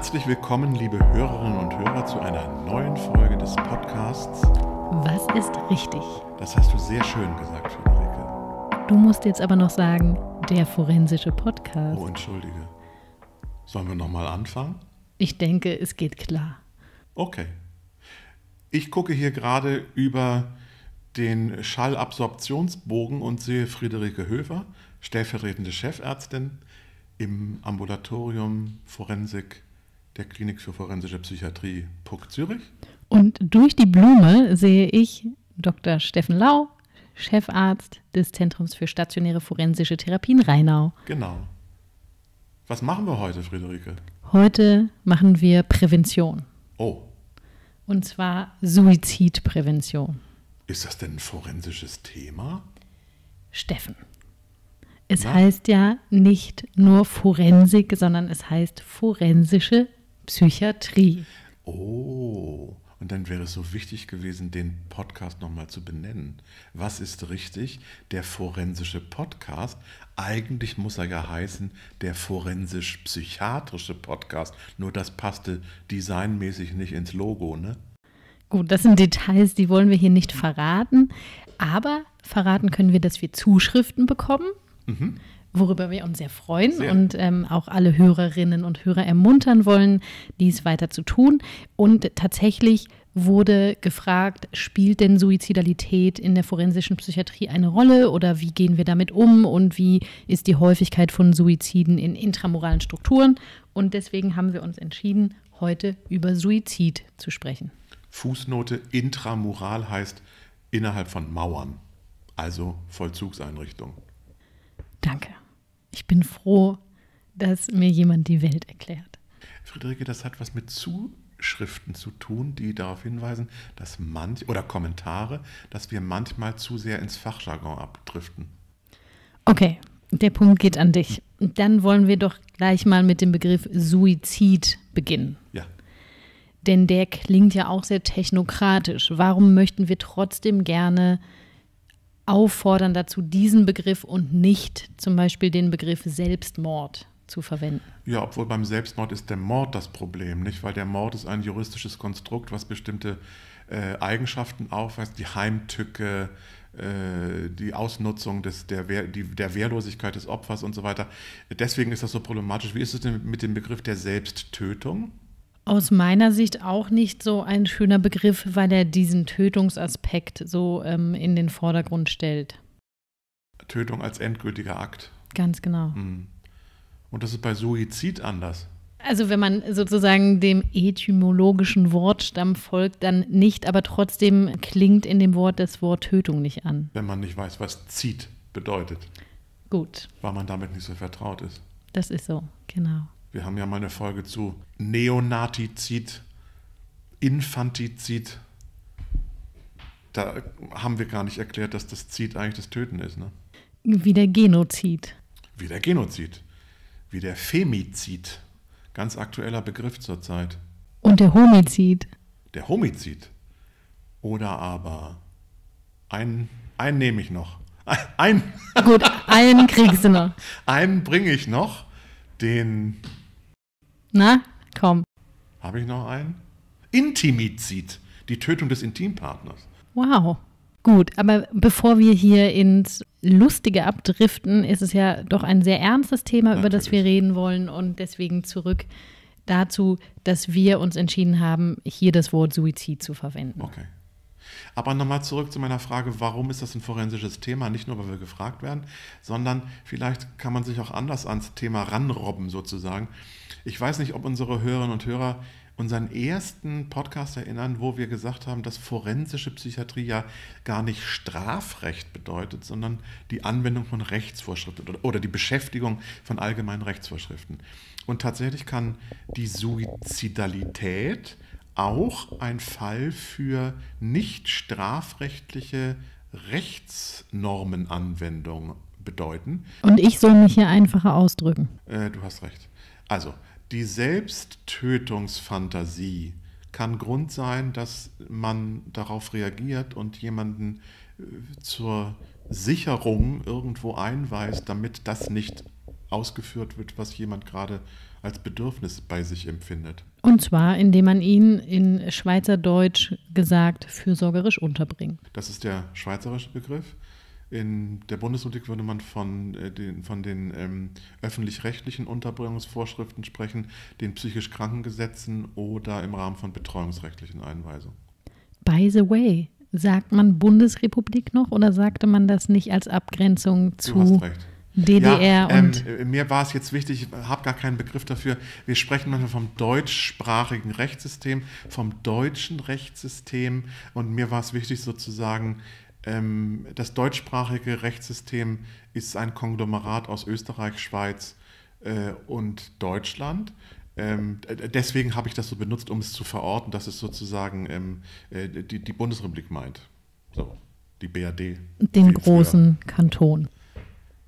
Herzlich willkommen, liebe Hörerinnen und Hörer, zu einer neuen Folge des Podcasts. Was ist richtig? Das hast du sehr schön gesagt, Friederike. Du musst jetzt aber noch sagen, der forensische Podcast. Oh, entschuldige. Sollen wir nochmal anfangen? Ich denke, es geht klar. Okay. Ich gucke hier gerade über den Schallabsorptionsbogen und sehe Friederike Höfer, stellvertretende Chefärztin im Ambulatorium Forensik der Klinik für forensische Psychiatrie PUC Zürich. Und durch die Blume sehe ich Dr. Steffen Lau, Chefarzt des Zentrums für stationäre forensische Therapien Rheinau. Genau. Was machen wir heute, Friederike? Heute machen wir Prävention. Oh. Und zwar Suizidprävention. Ist das denn ein forensisches Thema? Steffen. Es Na? heißt ja nicht nur Forensik, sondern es heißt forensische Psychiatrie. Oh, und dann wäre es so wichtig gewesen, den Podcast nochmal zu benennen. Was ist richtig? Der forensische Podcast. Eigentlich muss er ja heißen, der forensisch-psychiatrische Podcast. Nur das passte designmäßig nicht ins Logo, ne? Gut, das sind Details, die wollen wir hier nicht verraten. Aber verraten können wir, dass wir Zuschriften bekommen. Mhm worüber wir uns sehr freuen sehr. und ähm, auch alle Hörerinnen und Hörer ermuntern wollen, dies weiter zu tun. Und tatsächlich wurde gefragt, spielt denn Suizidalität in der forensischen Psychiatrie eine Rolle oder wie gehen wir damit um und wie ist die Häufigkeit von Suiziden in intramoralen Strukturen? Und deswegen haben wir uns entschieden, heute über Suizid zu sprechen. Fußnote intramural heißt innerhalb von Mauern, also Vollzugseinrichtung. Danke ich bin froh, dass mir jemand die Welt erklärt. Friederike, das hat was mit Zuschriften zu tun, die darauf hinweisen, dass manch oder Kommentare, dass wir manchmal zu sehr ins Fachjargon abdriften. Okay, der Punkt geht an dich. Dann wollen wir doch gleich mal mit dem Begriff Suizid beginnen. Ja. Denn der klingt ja auch sehr technokratisch. Warum möchten wir trotzdem gerne auffordern dazu, diesen Begriff und nicht zum Beispiel den Begriff Selbstmord zu verwenden. Ja, obwohl beim Selbstmord ist der Mord das Problem, nicht? Weil der Mord ist ein juristisches Konstrukt, was bestimmte äh, Eigenschaften aufweist, die Heimtücke, äh, die Ausnutzung des, der, Wehr, die, der Wehrlosigkeit des Opfers und so weiter. Deswegen ist das so problematisch. Wie ist es denn mit dem Begriff der Selbsttötung? aus meiner Sicht auch nicht so ein schöner Begriff, weil er diesen Tötungsaspekt so ähm, in den Vordergrund stellt. Tötung als endgültiger Akt. Ganz genau. Hm. Und das ist bei Suizid anders. Also wenn man sozusagen dem etymologischen Wortstamm folgt, dann nicht, aber trotzdem klingt in dem Wort das Wort Tötung nicht an. Wenn man nicht weiß, was zieht bedeutet. Gut. Weil man damit nicht so vertraut ist. Das ist so, genau. Wir haben ja mal eine Folge zu Neonatizid, Infantizid. Da haben wir gar nicht erklärt, dass das Zid eigentlich das Töten ist. Ne? Wie der Genozid. Wie der Genozid. Wie der Femizid. Ganz aktueller Begriff zurzeit. Und der Homizid. Der Homizid. Oder aber einen, einen nehme ich noch. Ein, Gut, einen kriegst du noch. Einen bringe ich noch, den na, komm. Habe ich noch einen? Intimizid, die Tötung des Intimpartners. Wow. Gut, aber bevor wir hier ins Lustige abdriften, ist es ja doch ein sehr ernstes Thema, Natürlich. über das wir reden wollen. Und deswegen zurück dazu, dass wir uns entschieden haben, hier das Wort Suizid zu verwenden. Okay. Aber nochmal zurück zu meiner Frage, warum ist das ein forensisches Thema? Nicht nur, weil wir gefragt werden, sondern vielleicht kann man sich auch anders ans Thema ranrobben sozusagen. Ich weiß nicht, ob unsere Hörerinnen und Hörer unseren ersten Podcast erinnern, wo wir gesagt haben, dass forensische Psychiatrie ja gar nicht Strafrecht bedeutet, sondern die Anwendung von Rechtsvorschriften oder die Beschäftigung von allgemeinen Rechtsvorschriften. Und tatsächlich kann die Suizidalität auch ein Fall für nicht strafrechtliche Rechtsnormenanwendung bedeuten. Und ich soll mich hier einfacher ausdrücken. Äh, du hast recht. Also, die Selbsttötungsfantasie kann Grund sein, dass man darauf reagiert und jemanden äh, zur Sicherung irgendwo einweist, damit das nicht ausgeführt wird, was jemand gerade als Bedürfnis bei sich empfindet. Und zwar, indem man ihn in Schweizerdeutsch gesagt fürsorgerisch unterbringt. Das ist der schweizerische Begriff. In der Bundesrepublik würde man von äh, den, von den ähm, öffentlich-rechtlichen Unterbringungsvorschriften sprechen, den psychisch kranken Gesetzen oder im Rahmen von betreuungsrechtlichen Einweisungen. By the way, sagt man Bundesrepublik noch oder sagte man das nicht als Abgrenzung zu? Du hast recht. DDR ja, ähm, und. mir war es jetzt wichtig, ich habe gar keinen Begriff dafür. Wir sprechen manchmal vom deutschsprachigen Rechtssystem, vom deutschen Rechtssystem. Und mir war es wichtig, sozusagen, ähm, das deutschsprachige Rechtssystem ist ein Konglomerat aus Österreich, Schweiz äh, und Deutschland ähm, deswegen habe ich das so benutzt, um es zu verorten, dass es sozusagen ähm, äh, die, die, Bundesrepublik meint. So, die BRD. Den großen früher. Kanton.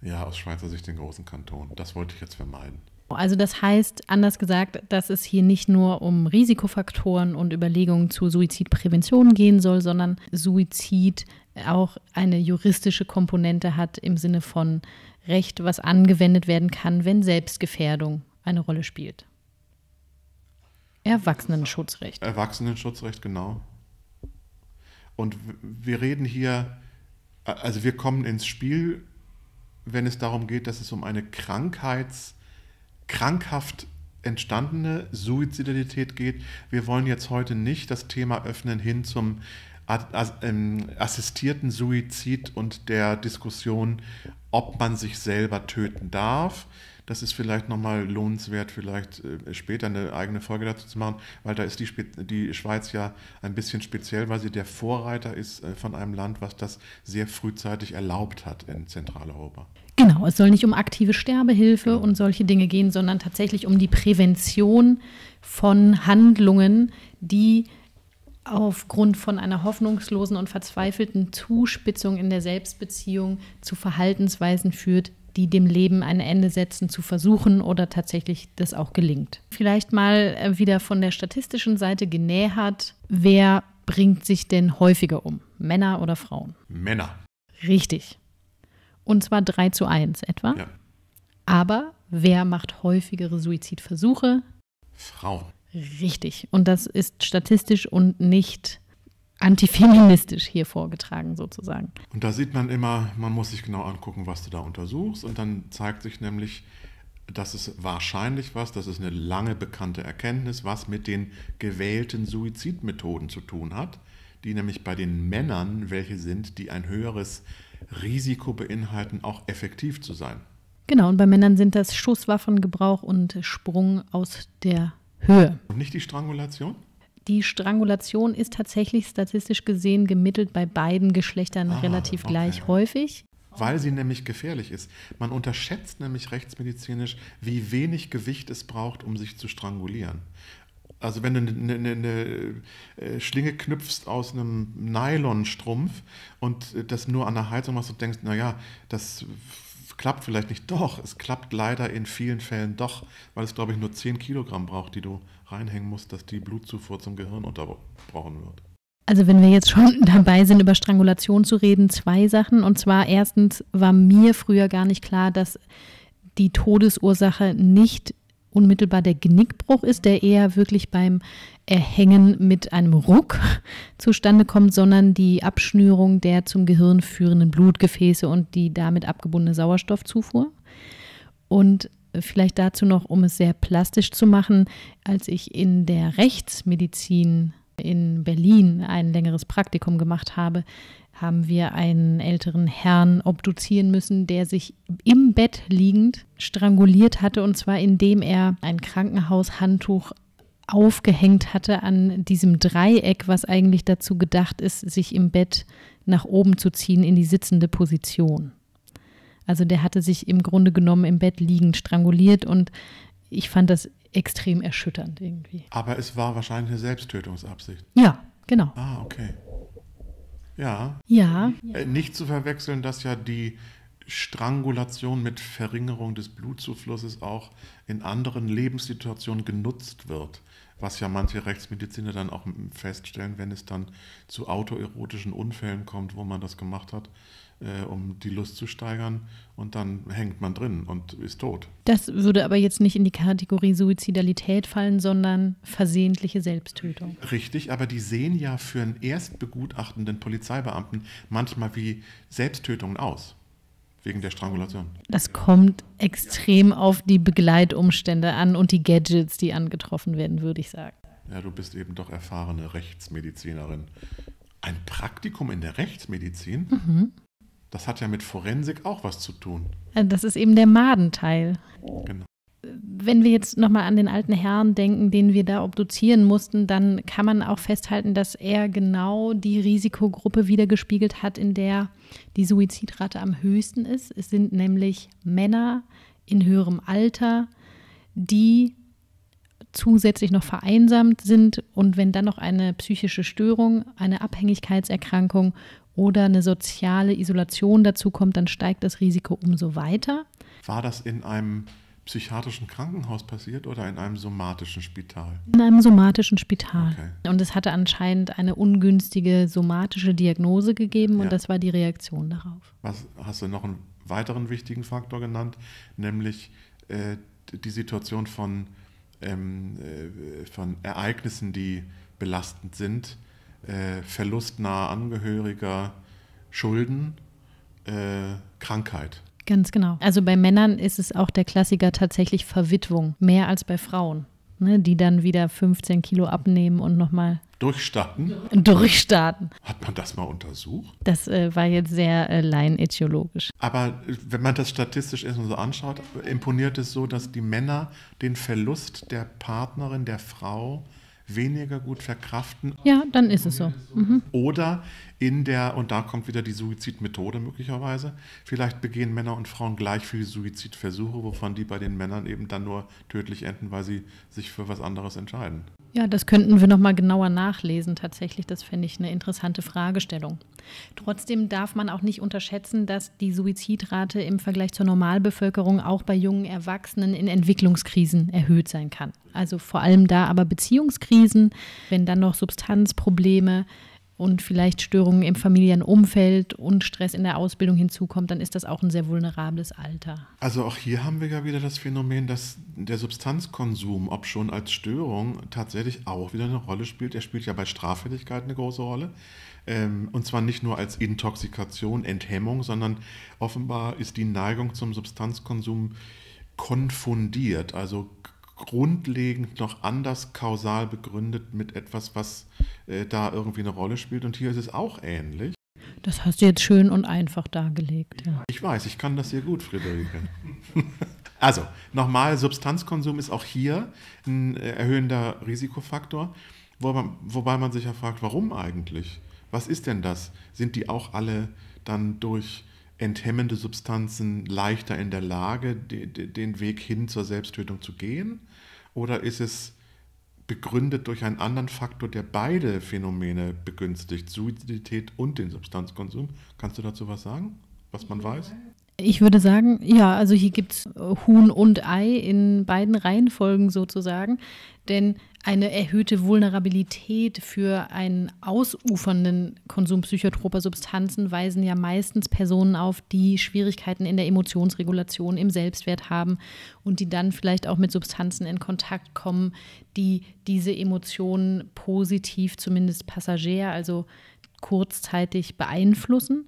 Ja, aus Schweizer Sicht den großen Kanton. Das wollte ich jetzt vermeiden. Also das heißt, anders gesagt, dass es hier nicht nur um Risikofaktoren und Überlegungen zur Suizidprävention gehen soll, sondern Suizid auch eine juristische Komponente hat im Sinne von Recht, was angewendet werden kann, wenn Selbstgefährdung eine Rolle spielt. Erwachsenenschutzrecht. Erwachsenenschutzrecht, genau. Und wir reden hier, also wir kommen ins Spiel wenn es darum geht, dass es um eine krankheits-, krankhaft entstandene Suizidalität geht. Wir wollen jetzt heute nicht das Thema öffnen hin zum ähm, assistierten Suizid und der Diskussion, ob man sich selber töten darf. Das ist vielleicht nochmal lohnenswert, vielleicht äh, später eine eigene Folge dazu zu machen, weil da ist die, die Schweiz ja ein bisschen speziell, weil sie der Vorreiter ist äh, von einem Land, was das sehr frühzeitig erlaubt hat in Zentraleuropa. Genau, es soll nicht um aktive Sterbehilfe genau. und solche Dinge gehen, sondern tatsächlich um die Prävention von Handlungen, die aufgrund von einer hoffnungslosen und verzweifelten Zuspitzung in der Selbstbeziehung zu Verhaltensweisen führt, die dem Leben ein Ende setzen, zu versuchen oder tatsächlich das auch gelingt. Vielleicht mal äh, wieder von der statistischen Seite genähert, wer bringt sich denn häufiger um? Männer oder Frauen? Männer. Richtig. Und zwar 3 zu 1 etwa. Ja. Aber wer macht häufigere Suizidversuche? Frauen. Richtig. Und das ist statistisch und nicht antifeministisch hier vorgetragen sozusagen. Und da sieht man immer, man muss sich genau angucken, was du da untersuchst und dann zeigt sich nämlich, dass es wahrscheinlich was, das ist eine lange bekannte Erkenntnis, was mit den gewählten Suizidmethoden zu tun hat, die nämlich bei den Männern welche sind, die ein höheres Risiko beinhalten, auch effektiv zu sein. Genau, und bei Männern sind das Schusswaffengebrauch und Sprung aus der Höhe. Und nicht die Strangulation? Die Strangulation ist tatsächlich statistisch gesehen gemittelt bei beiden Geschlechtern ah, relativ okay. gleich häufig. Weil sie nämlich gefährlich ist. Man unterschätzt nämlich rechtsmedizinisch, wie wenig Gewicht es braucht, um sich zu strangulieren. Also wenn du eine, eine, eine, ne, äh, Schlinge knüpfst aus einem Nylonstrumpf und das nur an der Heizung machst und denkst, naja, das klappt vielleicht nicht doch, es klappt leider in vielen Fällen doch, weil es, glaube ich, nur 10 Kilogramm braucht, die du reinhängen musst, dass die Blutzufuhr zum Gehirn unterbrochen wird. Also wenn wir jetzt schon dabei sind, über Strangulation zu reden, zwei Sachen. Und zwar erstens war mir früher gar nicht klar, dass die Todesursache nicht unmittelbar der Genickbruch ist, der eher wirklich beim Erhängen mit einem Ruck zustande kommt, sondern die Abschnürung der zum Gehirn führenden Blutgefäße und die damit abgebundene Sauerstoffzufuhr. Und vielleicht dazu noch, um es sehr plastisch zu machen, als ich in der Rechtsmedizin in Berlin ein längeres Praktikum gemacht habe, haben wir einen älteren Herrn obduzieren müssen, der sich im Bett liegend stranguliert hatte, und zwar indem er ein Krankenhaushandtuch aufgehängt hatte an diesem Dreieck, was eigentlich dazu gedacht ist, sich im Bett nach oben zu ziehen in die sitzende Position. Also der hatte sich im Grunde genommen im Bett liegend stranguliert und ich fand das extrem erschütternd irgendwie. Aber es war wahrscheinlich eine Selbsttötungsabsicht. Ja, genau. Ah, okay. Ja. Ja. Äh, nicht zu verwechseln, dass ja die Strangulation mit Verringerung des Blutzuflusses auch in anderen Lebenssituationen genutzt wird, was ja manche Rechtsmediziner dann auch feststellen, wenn es dann zu autoerotischen Unfällen kommt, wo man das gemacht hat, äh, um die Lust zu steigern und dann hängt man drin und ist tot. Das würde aber jetzt nicht in die Kategorie Suizidalität fallen, sondern versehentliche Selbsttötung. Richtig, aber die sehen ja für einen erstbegutachtenden Polizeibeamten manchmal wie Selbsttötungen aus wegen der Strangulation. Das kommt extrem auf die Begleitumstände an und die Gadgets, die angetroffen werden, würde ich sagen. Ja, du bist eben doch erfahrene Rechtsmedizinerin. Ein Praktikum in der Rechtsmedizin? Mhm. Das hat ja mit Forensik auch was zu tun. Äh, das ist eben der Madenteil. Genau wenn wir jetzt nochmal an den alten Herrn denken, den wir da obduzieren mussten, dann kann man auch festhalten, dass er genau die Risikogruppe wiedergespiegelt hat, in der die Suizidrate am höchsten ist. Es sind nämlich Männer in höherem Alter, die zusätzlich noch vereinsamt sind und wenn dann noch eine psychische Störung, eine Abhängigkeitserkrankung oder eine soziale Isolation dazu kommt, dann steigt das Risiko umso weiter. War das in einem psychiatrischen Krankenhaus passiert oder in einem somatischen Spital? In einem somatischen Spital. Okay. Und es hatte anscheinend eine ungünstige somatische Diagnose gegeben und ja. das war die Reaktion darauf. Was hast du noch einen weiteren wichtigen Faktor genannt, nämlich äh, die Situation von, ähm, äh, von Ereignissen, die belastend sind, äh, Verlust naher Angehöriger, Schulden, äh, Krankheit. Ganz genau. Also bei Männern ist es auch der Klassiker tatsächlich Verwitwung, mehr als bei Frauen, ne, die dann wieder 15 Kilo abnehmen und nochmal. Durchstarten? Durchstarten. Hat man das mal untersucht? Das äh, war jetzt sehr äh, laienetiologisch. Aber äh, wenn man das statistisch erstmal so anschaut, imponiert es so, dass die Männer den Verlust der Partnerin, der Frau, weniger gut verkraften. Ja, dann ist es so. Mhm. Oder in der, und da kommt wieder die Suizidmethode möglicherweise, vielleicht begehen Männer und Frauen gleich viele Suizidversuche, wovon die bei den Männern eben dann nur tödlich enden, weil sie sich für was anderes entscheiden. Ja, das könnten wir nochmal genauer nachlesen. Tatsächlich, das fände ich eine interessante Fragestellung. Trotzdem darf man auch nicht unterschätzen, dass die Suizidrate im Vergleich zur Normalbevölkerung auch bei jungen Erwachsenen in Entwicklungskrisen erhöht sein kann. Also vor allem da aber Beziehungskrisen, wenn dann noch Substanzprobleme, und vielleicht Störungen im Familienumfeld und Stress in der Ausbildung hinzukommt, dann ist das auch ein sehr vulnerables Alter. Also auch hier haben wir ja wieder das Phänomen, dass der Substanzkonsum, ob schon als Störung, tatsächlich auch wieder eine Rolle spielt. Er spielt ja bei Straffälligkeit eine große Rolle. Ähm, und zwar nicht nur als Intoxikation, Enthemmung, sondern offenbar ist die Neigung zum Substanzkonsum konfundiert, also grundlegend noch anders kausal begründet mit etwas, was äh, da irgendwie eine Rolle spielt. Und hier ist es auch ähnlich. Das hast du jetzt schön und einfach dargelegt. Ja. Ich weiß, ich kann das sehr gut, Friederike. also, nochmal, Substanzkonsum ist auch hier ein äh, erhöhender Risikofaktor, wo man, wobei man sich ja fragt, warum eigentlich? Was ist denn das? Sind die auch alle dann durch enthemmende Substanzen leichter in der Lage, den Weg hin zur Selbsttötung zu gehen? Oder ist es begründet durch einen anderen Faktor, der beide Phänomene begünstigt, Suizidität und den Substanzkonsum? Kannst du dazu was sagen, was man weiß? Ich würde sagen, ja, also hier gibt es Huhn und Ei in beiden Reihenfolgen sozusagen, denn eine erhöhte Vulnerabilität für einen ausufernden Konsum psychotroper Substanzen weisen ja meistens Personen auf, die Schwierigkeiten in der Emotionsregulation, im Selbstwert haben und die dann vielleicht auch mit Substanzen in Kontakt kommen, die diese Emotionen positiv, zumindest passagär, also kurzzeitig beeinflussen.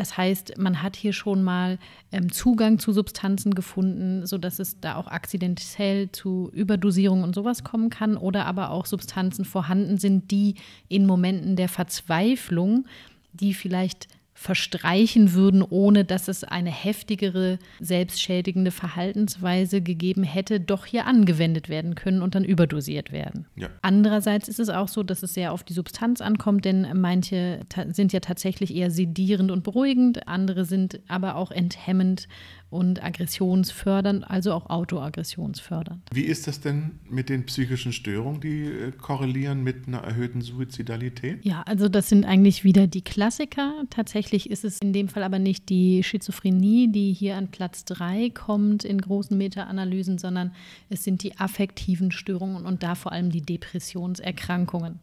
Das heißt, man hat hier schon mal ähm, Zugang zu Substanzen gefunden, sodass es da auch akzidentell zu Überdosierung und sowas kommen kann oder aber auch Substanzen vorhanden sind, die in Momenten der Verzweiflung, die vielleicht verstreichen würden, ohne dass es eine heftigere selbstschädigende Verhaltensweise gegeben hätte, doch hier angewendet werden können und dann überdosiert werden. Ja. Andererseits ist es auch so, dass es sehr auf die Substanz ankommt, denn manche sind ja tatsächlich eher sedierend und beruhigend, andere sind aber auch enthemmend und aggressionsfördernd, also auch autoaggressionsfördernd. Wie ist das denn mit den psychischen Störungen, die äh, korrelieren mit einer erhöhten Suizidalität? Ja, also das sind eigentlich wieder die Klassiker. Tatsächlich ist es in dem Fall aber nicht die Schizophrenie, die hier an Platz 3 kommt in großen Meta-Analysen, sondern es sind die affektiven Störungen und da vor allem die Depressionserkrankungen.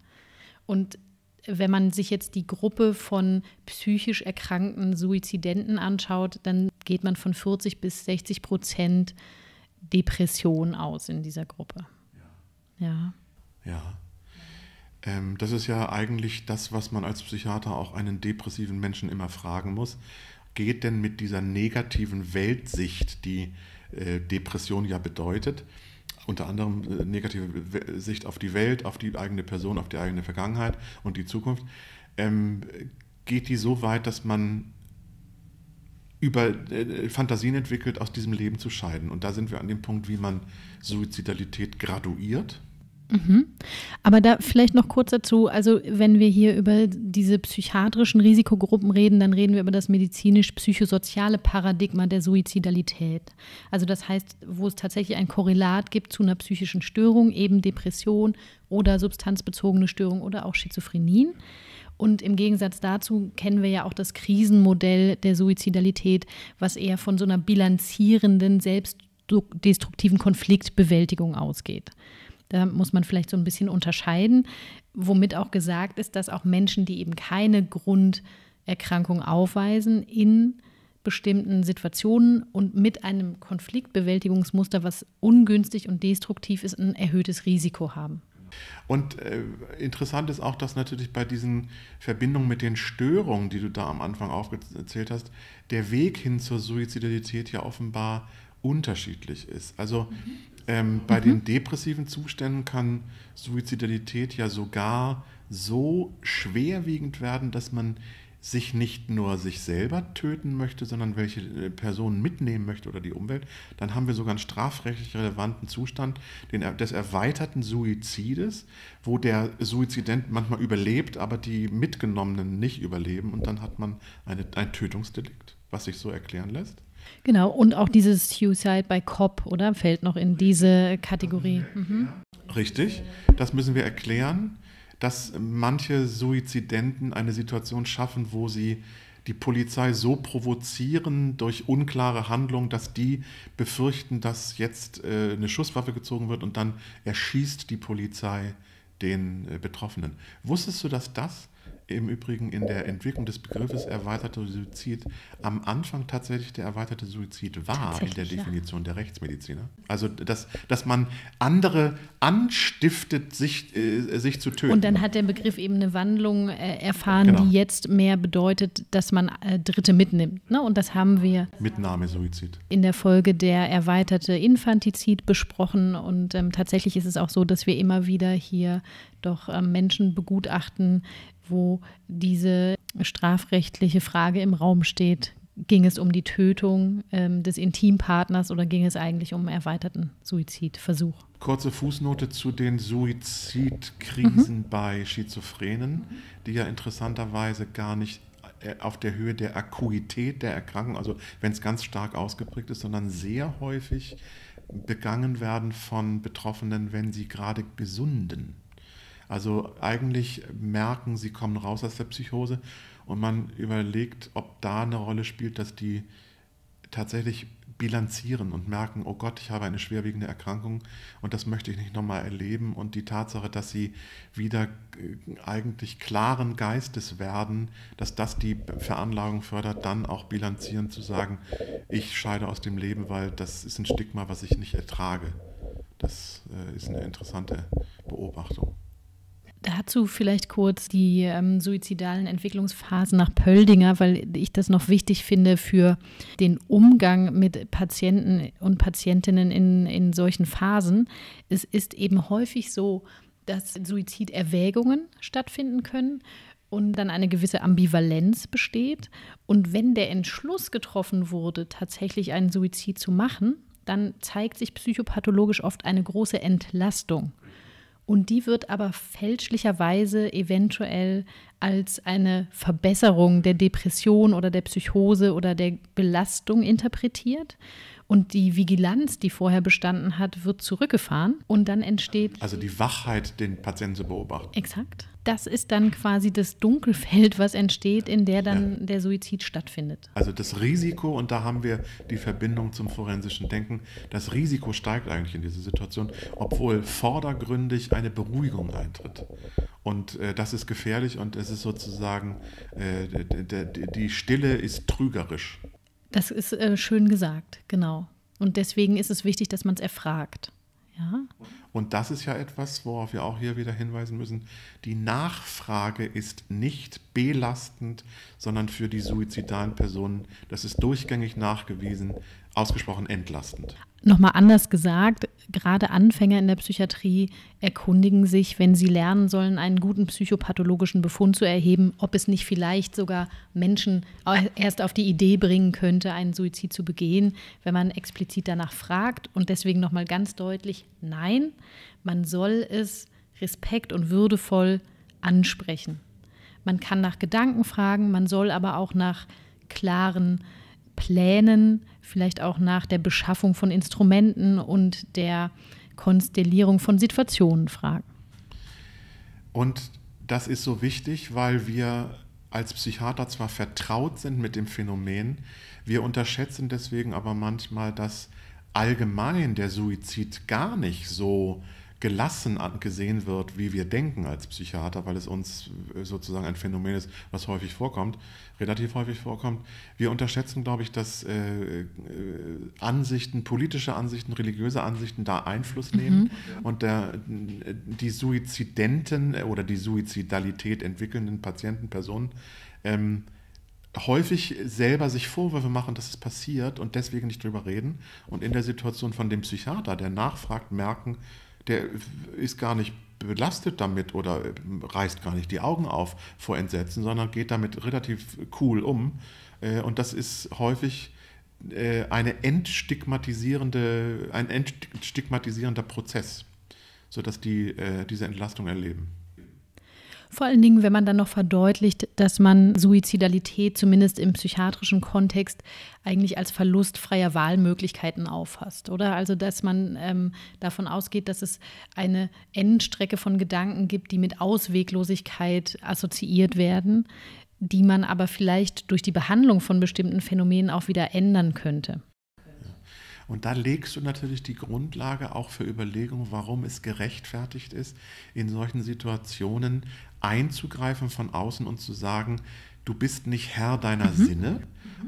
Und wenn man sich jetzt die Gruppe von psychisch erkrankten Suizidenten anschaut, dann geht man von 40 bis 60 Prozent Depression aus in dieser Gruppe. Ja. Ja. ja. Ähm, das ist ja eigentlich das, was man als Psychiater auch einen depressiven Menschen immer fragen muss. Geht denn mit dieser negativen Weltsicht, die äh, Depression ja bedeutet, unter anderem äh, negative Sicht auf die Welt, auf die eigene Person, auf die eigene Vergangenheit und die Zukunft, ähm, geht die so weit, dass man über äh, äh Fantasien entwickelt, aus diesem Leben zu scheiden. Und da sind wir an dem Punkt, wie man Suizidalität graduiert Mhm. Aber da vielleicht noch kurz dazu, also wenn wir hier über diese psychiatrischen Risikogruppen reden, dann reden wir über das medizinisch-psychosoziale Paradigma der Suizidalität. Also das heißt, wo es tatsächlich ein Korrelat gibt zu einer psychischen Störung, eben Depression oder substanzbezogene Störung oder auch Schizophrenien. Und im Gegensatz dazu kennen wir ja auch das Krisenmodell der Suizidalität, was eher von so einer bilanzierenden, selbstdestruktiven Konfliktbewältigung ausgeht. Da muss man vielleicht so ein bisschen unterscheiden, womit auch gesagt ist, dass auch Menschen, die eben keine Grunderkrankung aufweisen, in bestimmten Situationen und mit einem Konfliktbewältigungsmuster, was ungünstig und destruktiv ist, ein erhöhtes Risiko haben. Und äh, interessant ist auch, dass natürlich bei diesen Verbindungen mit den Störungen, die du da am Anfang aufgezählt hast, der Weg hin zur Suizidalität ja offenbar unterschiedlich ist. Also mhm. Ähm, bei mhm. den depressiven Zuständen kann Suizidalität ja sogar so schwerwiegend werden, dass man sich nicht nur sich selber töten möchte, sondern welche äh, Personen mitnehmen möchte oder die Umwelt, dann haben wir sogar einen strafrechtlich relevanten Zustand den, des erweiterten Suizides, wo der Suizident manchmal überlebt, aber die Mitgenommenen nicht überleben und dann hat man eine, ein Tötungsdelikt, was sich so erklären lässt. Genau, und auch dieses Suicide by Cop, oder? Fällt noch in diese Kategorie. Mhm. Richtig, das müssen wir erklären, dass manche Suizidenten eine Situation schaffen, wo sie die Polizei so provozieren durch unklare Handlungen, dass die befürchten, dass jetzt äh, eine Schusswaffe gezogen wird und dann erschießt die Polizei den äh, Betroffenen. Wusstest du, dass das im Übrigen in der Entwicklung des Begriffes erweiterter Suizid am Anfang tatsächlich der erweiterte Suizid war in der Definition ja. der Rechtsmediziner. Also, dass, dass man andere anstiftet, sich, äh, sich zu töten. Und dann hat der Begriff eben eine Wandlung äh, erfahren, genau. die jetzt mehr bedeutet, dass man äh, Dritte mitnimmt. Ne? Und das haben wir Mitnahme in der Folge der erweiterte Infantizid besprochen. Und ähm, tatsächlich ist es auch so, dass wir immer wieder hier doch ähm, Menschen begutachten, wo diese strafrechtliche Frage im Raum steht. Ging es um die Tötung ähm, des Intimpartners oder ging es eigentlich um einen erweiterten Suizidversuch? Kurze Fußnote zu den Suizidkrisen mhm. bei Schizophrenen, die ja interessanterweise gar nicht äh, auf der Höhe der Akuität der Erkrankung, also wenn es ganz stark ausgeprägt ist, sondern sehr häufig begangen werden von Betroffenen, wenn sie gerade gesunden. Also eigentlich merken, sie kommen raus aus der Psychose und man überlegt, ob da eine Rolle spielt, dass die tatsächlich bilanzieren und merken, oh Gott, ich habe eine schwerwiegende Erkrankung und das möchte ich nicht nochmal erleben. Und die Tatsache, dass sie wieder äh, eigentlich klaren Geistes werden, dass das die Veranlagung fördert, dann auch bilanzieren zu sagen, ich scheide aus dem Leben, weil das ist ein Stigma, was ich nicht ertrage. Das äh, ist eine interessante Beobachtung. Dazu vielleicht kurz die ähm, suizidalen Entwicklungsphasen nach Pöldinger, weil ich das noch wichtig finde für den Umgang mit Patienten und Patientinnen in, in solchen Phasen. Es ist eben häufig so, dass Suiziderwägungen stattfinden können und dann eine gewisse Ambivalenz besteht. Und wenn der Entschluss getroffen wurde, tatsächlich einen Suizid zu machen, dann zeigt sich psychopathologisch oft eine große Entlastung. Und die wird aber fälschlicherweise eventuell als eine Verbesserung der Depression oder der Psychose oder der Belastung interpretiert. Und die Vigilanz, die vorher bestanden hat, wird zurückgefahren und dann entsteht. Also die Wachheit, den Patienten zu beobachten. Exakt. Das ist dann quasi das Dunkelfeld, was entsteht, in der dann ja. der Suizid stattfindet. Also das Risiko, und da haben wir die Verbindung zum forensischen Denken, das Risiko steigt eigentlich in dieser Situation, obwohl vordergründig eine Beruhigung eintritt. Und äh, das ist gefährlich und es ist sozusagen, äh, die Stille ist trügerisch. Das ist äh, schön gesagt, genau. Und deswegen ist es wichtig, dass man es erfragt. Ja. Und das ist ja etwas, worauf wir auch hier wieder hinweisen müssen. Die Nachfrage ist nicht belastend, sondern für die suizidalen Personen, das ist durchgängig nachgewiesen, ausgesprochen entlastend. Nochmal anders gesagt, gerade Anfänger in der Psychiatrie erkundigen sich, wenn sie lernen sollen, einen guten psychopathologischen Befund zu erheben, ob es nicht vielleicht sogar Menschen erst auf die Idee bringen könnte, einen Suizid zu begehen, wenn man explizit danach fragt. Und deswegen nochmal ganz deutlich, nein, man soll es respekt und würdevoll ansprechen. Man kann nach Gedanken fragen, man soll aber auch nach klaren Plänen vielleicht auch nach der Beschaffung von Instrumenten und der Konstellierung von Situationen fragen. Und das ist so wichtig, weil wir als Psychiater zwar vertraut sind mit dem Phänomen, wir unterschätzen deswegen aber manchmal, dass allgemein der Suizid gar nicht so äh, gelassen angesehen wird, wie wir denken als Psychiater, weil es uns äh, sozusagen ein Phänomen ist, was häufig vorkommt, relativ häufig vorkommt. Wir unterschätzen, glaube ich, dass äh, äh Ansichten, politische Ansichten, religiöse Ansichten da Einfluss mhm. nehmen mhm. und der, äh, die Suizidenten oder die Suizidalität entwickelnden Patienten, Personen, ähm, häufig selber sich Vorwürfe machen, dass es passiert und deswegen nicht drüber reden und in der Situation von dem Psychiater, der nachfragt, merken, der ist gar nicht belastet damit oder reißt gar nicht die Augen auf vor Entsetzen, sondern geht damit relativ cool um. Äh, und das ist häufig äh, eine entstigmatisierende, ein entstigmatisierender Prozess, sodass die äh, diese Entlastung erleben. Vor allen Dingen, wenn man dann noch verdeutlicht, dass man Suizidalität zumindest im psychiatrischen Kontext eigentlich als Verlust freier Wahlmöglichkeiten auffasst, oder? Also, dass man ähm, davon ausgeht, dass es eine Endstrecke von Gedanken gibt, die mit Ausweglosigkeit assoziiert werden, die man aber vielleicht durch die Behandlung von bestimmten Phänomenen auch wieder ändern könnte. Und da legst du natürlich die Grundlage auch für Überlegungen, warum es gerechtfertigt ist, in solchen Situationen einzugreifen von außen und zu sagen, du bist nicht Herr deiner mhm. Sinne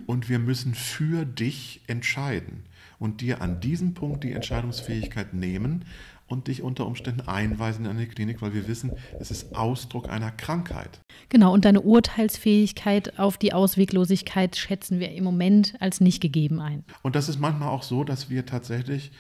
und wir müssen für dich entscheiden und dir an diesem Punkt die Entscheidungsfähigkeit nehmen und dich unter Umständen einweisen in eine Klinik, weil wir wissen, es ist Ausdruck einer Krankheit. Genau, und deine Urteilsfähigkeit auf die Ausweglosigkeit schätzen wir im Moment als nicht gegeben ein. Und das ist manchmal auch so, dass wir tatsächlich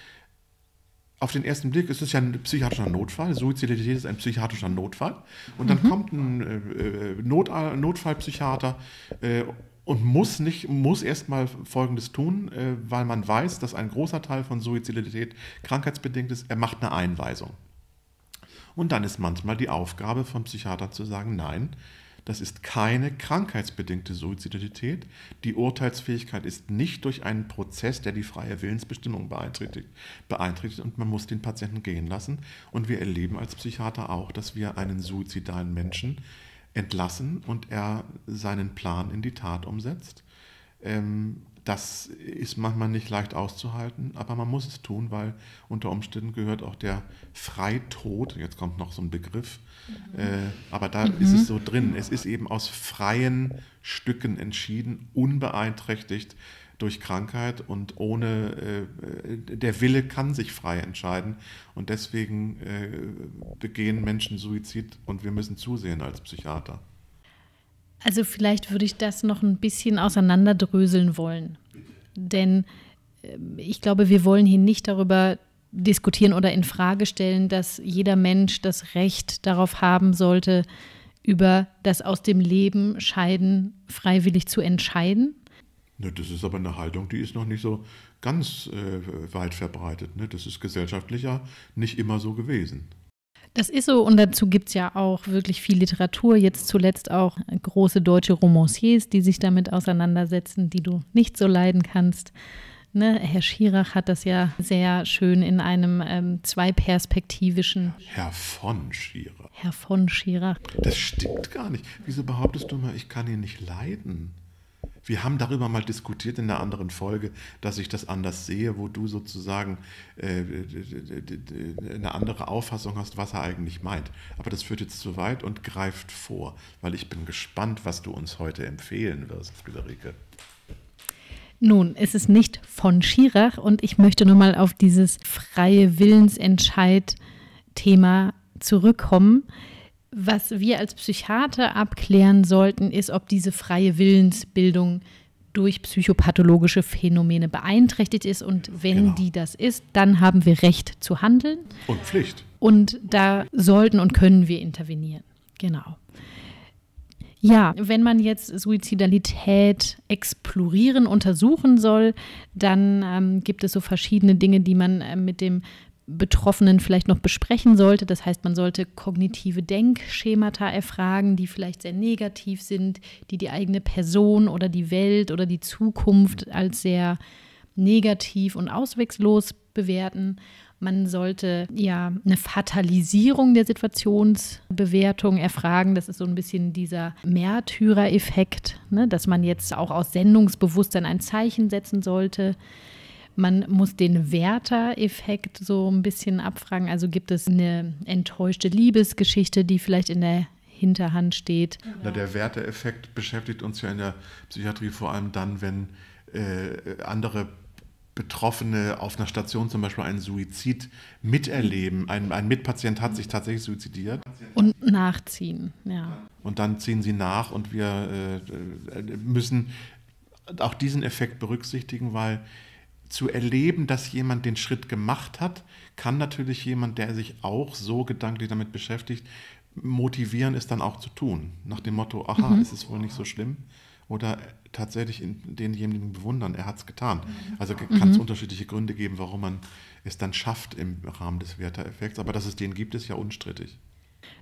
auf den ersten Blick ist es ja ein psychiatrischer Notfall. Suizidalität ist ein psychiatrischer Notfall. Und dann mhm. kommt ein äh, äh Not, Notfallpsychiater äh, und muss nicht, muss erstmal Folgendes tun, äh, weil man weiß, dass ein großer Teil von Suizidalität krankheitsbedingt ist. Er macht eine Einweisung. Und dann ist manchmal die Aufgabe vom Psychiater zu sagen, nein, das ist keine krankheitsbedingte Suizidalität. Die Urteilsfähigkeit ist nicht durch einen Prozess, der die freie Willensbestimmung beeinträchtigt, beeinträchtigt und man muss den Patienten gehen lassen. Und wir erleben als Psychiater auch, dass wir einen suizidalen Menschen entlassen und er seinen Plan in die Tat umsetzt. Ähm, das ist manchmal nicht leicht auszuhalten, aber man muss es tun, weil unter Umständen gehört auch der Freitod, jetzt kommt noch so ein Begriff, mhm. äh, aber da mhm. ist es so drin. Es ist eben aus freien Stücken entschieden, unbeeinträchtigt durch Krankheit und ohne, äh, der Wille kann sich frei entscheiden. Und deswegen äh, begehen Menschen Suizid und wir müssen zusehen als Psychiater. Also vielleicht würde ich das noch ein bisschen auseinanderdröseln wollen. Denn äh, ich glaube, wir wollen hier nicht darüber diskutieren oder in Frage stellen, dass jeder Mensch das Recht darauf haben sollte, über das aus dem Leben scheiden freiwillig zu entscheiden. Ne, das ist aber eine Haltung, die ist noch nicht so ganz äh, weit verbreitet. Ne? Das ist gesellschaftlich ja nicht immer so gewesen. Das ist so und dazu gibt es ja auch wirklich viel Literatur, jetzt zuletzt auch große deutsche Romanciers, die sich damit auseinandersetzen, die du nicht so leiden kannst. Ne? Herr Schirach hat das ja sehr schön in einem ähm, zweiperspektivischen. Herr von Schirach. Herr von Schirach. Das stimmt gar nicht. Wieso behauptest du mal, ich kann ihn nicht leiden? Wir haben darüber mal diskutiert in einer anderen Folge, dass ich das anders sehe, wo du sozusagen äh, eine andere Auffassung hast, was er eigentlich meint. Aber das führt jetzt zu weit und greift vor, weil ich bin gespannt, was du uns heute empfehlen wirst, Friederike. Nun, es ist nicht von Schirach und ich möchte nur mal auf dieses freie Willensentscheid-Thema zurückkommen. Was wir als Psychiater abklären sollten, ist, ob diese freie Willensbildung durch psychopathologische Phänomene beeinträchtigt ist. Und wenn genau. die das ist, dann haben wir Recht zu handeln. Und Pflicht. Und da sollten und können wir intervenieren. Genau. Ja, wenn man jetzt Suizidalität explorieren, untersuchen soll, dann ähm, gibt es so verschiedene Dinge, die man äh, mit dem Betroffenen vielleicht noch besprechen sollte. Das heißt, man sollte kognitive Denkschemata erfragen, die vielleicht sehr negativ sind, die die eigene Person oder die Welt oder die Zukunft als sehr negativ und auswegslos bewerten. Man sollte ja eine Fatalisierung der Situationsbewertung erfragen. Das ist so ein bisschen dieser Märtyrereffekt, ne? dass man jetzt auch aus Sendungsbewusstsein ein Zeichen setzen sollte. Man muss den Werter-Effekt so ein bisschen abfragen. Also gibt es eine enttäuschte Liebesgeschichte, die vielleicht in der Hinterhand steht. Na, der Werteeffekt beschäftigt uns ja in der Psychiatrie vor allem dann, wenn äh, andere Betroffene auf einer Station zum Beispiel einen Suizid miterleben. Ein, ein Mitpatient hat sich tatsächlich suizidiert. Und nachziehen, ja. Und dann ziehen sie nach und wir äh, äh müssen auch diesen Effekt berücksichtigen, weil zu erleben, dass jemand den Schritt gemacht hat, kann natürlich jemand, der sich auch so gedanklich damit beschäftigt, motivieren, es dann auch zu tun. Nach dem Motto, aha, mhm. es wohl nicht so schlimm. Oder tatsächlich denjenigen bewundern, er hat es getan. Also kann es mhm. unterschiedliche Gründe geben, warum man es dann schafft im Rahmen des Werter-Effekts. Aber dass es den gibt, ist ja unstrittig.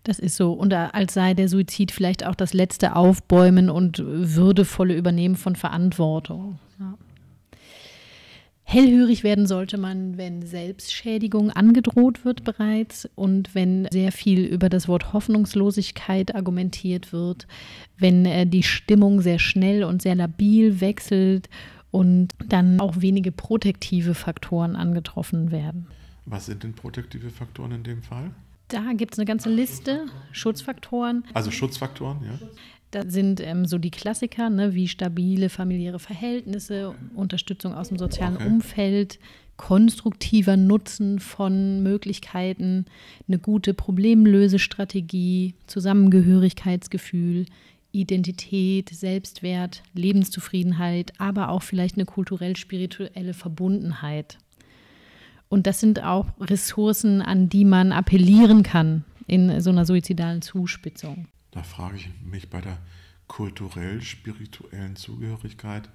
Das ist so. Und als sei der Suizid vielleicht auch das letzte Aufbäumen und würdevolle Übernehmen von Verantwortung. Ja. Hellhörig werden sollte man, wenn Selbstschädigung angedroht wird bereits und wenn sehr viel über das Wort Hoffnungslosigkeit argumentiert wird, wenn äh, die Stimmung sehr schnell und sehr labil wechselt und dann auch wenige protektive Faktoren angetroffen werden. Was sind denn protektive Faktoren in dem Fall? Da gibt es eine ganze Liste, Schutzfaktoren. Also Schutzfaktoren, ja. Da sind ähm, so die Klassiker, ne, wie stabile familiäre Verhältnisse, Unterstützung aus dem sozialen okay. Umfeld, konstruktiver Nutzen von Möglichkeiten, eine gute Problemlösestrategie, Zusammengehörigkeitsgefühl, Identität, Selbstwert, Lebenszufriedenheit, aber auch vielleicht eine kulturell-spirituelle Verbundenheit. Und das sind auch Ressourcen, an die man appellieren kann in so einer suizidalen Zuspitzung. Da frage ich mich bei der kulturell-spirituellen Zugehörigkeit,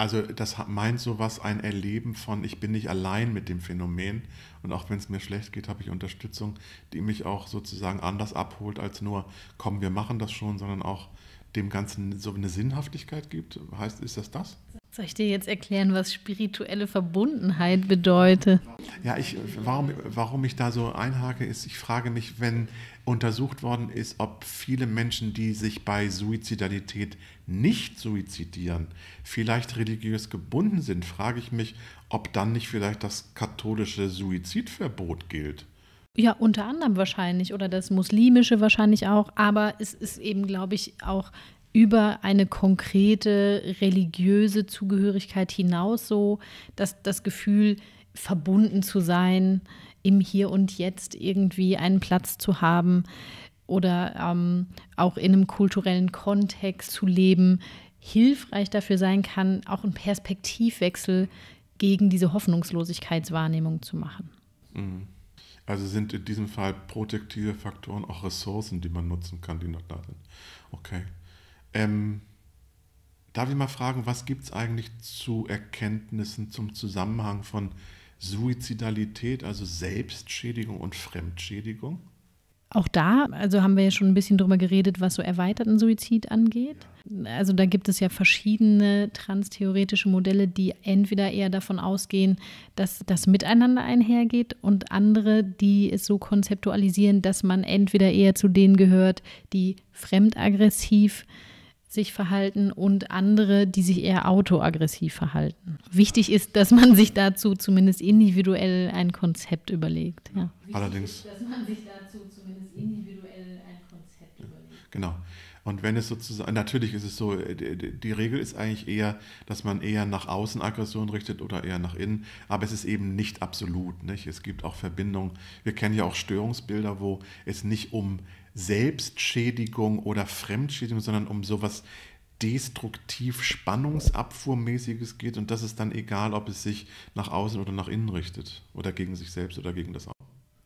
also das meint sowas ein Erleben von, ich bin nicht allein mit dem Phänomen und auch wenn es mir schlecht geht, habe ich Unterstützung, die mich auch sozusagen anders abholt als nur, komm, wir machen das schon, sondern auch dem Ganzen so eine Sinnhaftigkeit gibt. Heißt, ist das das? Soll ich dir jetzt erklären, was spirituelle Verbundenheit bedeutet? Ja, ich, warum, warum ich da so einhake, ist, ich frage mich, wenn untersucht worden ist, ob viele Menschen, die sich bei Suizidalität nicht suizidieren, vielleicht religiös gebunden sind, frage ich mich, ob dann nicht vielleicht das katholische Suizidverbot gilt. Ja, unter anderem wahrscheinlich oder das muslimische wahrscheinlich auch, aber es ist eben, glaube ich, auch über eine konkrete religiöse Zugehörigkeit hinaus so, dass das Gefühl, verbunden zu sein, im Hier und Jetzt irgendwie einen Platz zu haben oder ähm, auch in einem kulturellen Kontext zu leben, hilfreich dafür sein kann, auch einen Perspektivwechsel gegen diese Hoffnungslosigkeitswahrnehmung zu machen. Mhm. Also sind in diesem Fall protektive Faktoren auch Ressourcen, die man nutzen kann, die noch da sind. Okay. Ähm, darf ich mal fragen, was gibt es eigentlich zu Erkenntnissen zum Zusammenhang von Suizidalität, also Selbstschädigung und Fremdschädigung? Auch da, also haben wir ja schon ein bisschen drüber geredet, was so erweiterten Suizid angeht. Ja. Also da gibt es ja verschiedene transtheoretische Modelle, die entweder eher davon ausgehen, dass das miteinander einhergeht und andere, die es so konzeptualisieren, dass man entweder eher zu denen gehört, die fremdaggressiv sind sich verhalten und andere, die sich eher autoaggressiv verhalten. Wichtig ist, dass man sich dazu zumindest individuell ein Konzept überlegt. Ja. Allerdings. Ist, dass man sich dazu zumindest individuell ein Konzept überlegt. Genau. Und wenn es sozusagen, natürlich ist es so, äh, die Regel ist eigentlich eher, dass man eher nach außen Aggression richtet oder eher nach innen, aber es ist eben nicht absolut. Nicht? Es gibt auch Verbindungen. Wir kennen ja auch Störungsbilder, wo es nicht um Selbstschädigung oder Fremdschädigung, sondern um sowas destruktiv Spannungsabfuhrmäßiges geht und das ist dann egal, ob es sich nach außen oder nach innen richtet oder gegen sich selbst oder gegen das auch.